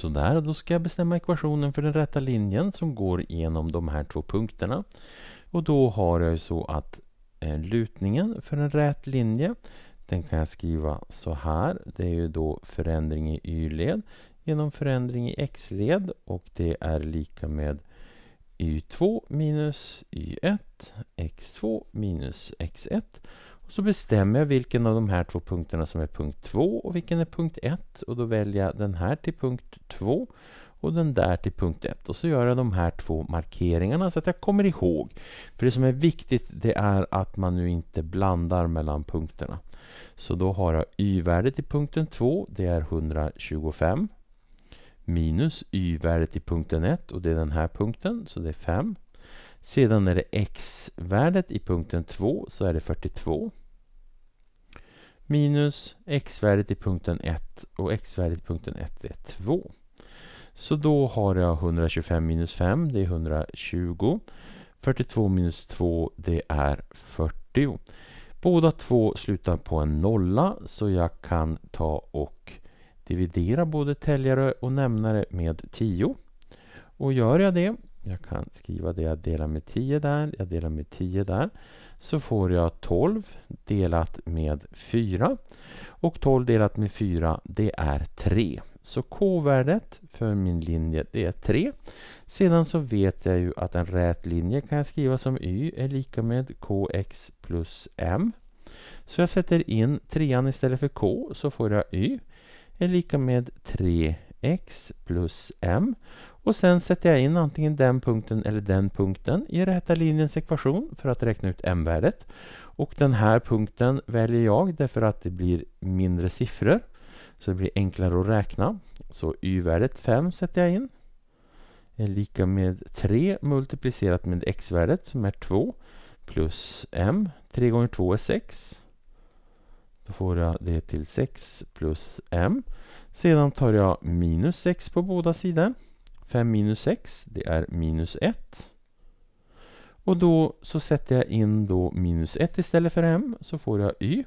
Sådär, då ska jag bestämma ekvationen för den rätta linjen som går genom de här två punkterna. Och då har jag så att eh, lutningen för en rät linje, den kan jag skriva så här. Det är ju då förändring i y-led genom förändring i x-led och det är lika med y2 minus y1, x2 minus x1. Och så bestämmer jag vilken av de här två punkterna som är punkt 2 och vilken är punkt 1. Och då väljer jag den här till punkt 2 och den där till punkt 1. Och så gör jag de här två markeringarna så att jag kommer ihåg. För det som är viktigt det är att man nu inte blandar mellan punkterna. Så då har jag y-värdet i punkten 2, det är 125. Minus y-värdet i punkten 1 och det är den här punkten, så det är 5. Sedan är det x-värdet i punkten 2 så är det 42 minus x-värdet i punkten 1 och x-värdet i punkten 1 är 2. Så då har jag 125 minus 5, det är 120. 42 minus 2, det är 40. Båda två slutar på en nolla så jag kan ta och dividera både täljare och nämnare med 10. Och gör jag det jag kan skriva det jag delar med 10 där, jag delar med 10 där. Så får jag 12 delat med 4. Och 12 delat med 4 det är 3. Så k-värdet för min linje det är 3. Sedan så vet jag ju att en rät linje kan jag skriva som y är lika med kx plus m. Så jag sätter in trean istället för k så får jag y är lika med 3x plus m. Och sen sätter jag in antingen den punkten eller den punkten i räta linjens ekvation för att räkna ut m-värdet. Och den här punkten väljer jag därför att det blir mindre siffror. Så det blir enklare att räkna. Så y-värdet 5 sätter jag in. Är lika med 3 multiplicerat med x-värdet som är 2 plus m. 3 gånger 2 är 6. Då får jag det till 6 plus m. Sedan tar jag minus 6 på båda sidor. 5 minus 6, det är minus 1. Och då så sätter jag in då minus 1 istället för m, så får jag y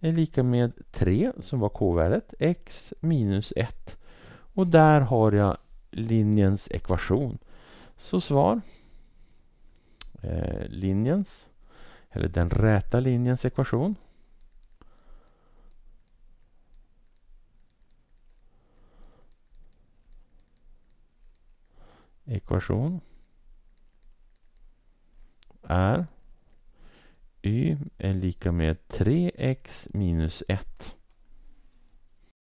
är lika med 3 som var k-värdet, x minus 1. Och där har jag linjens ekvation. Så svar, eh, linjens, eller den räta linjens ekvation, ekvation är y är lika med 3x minus 1.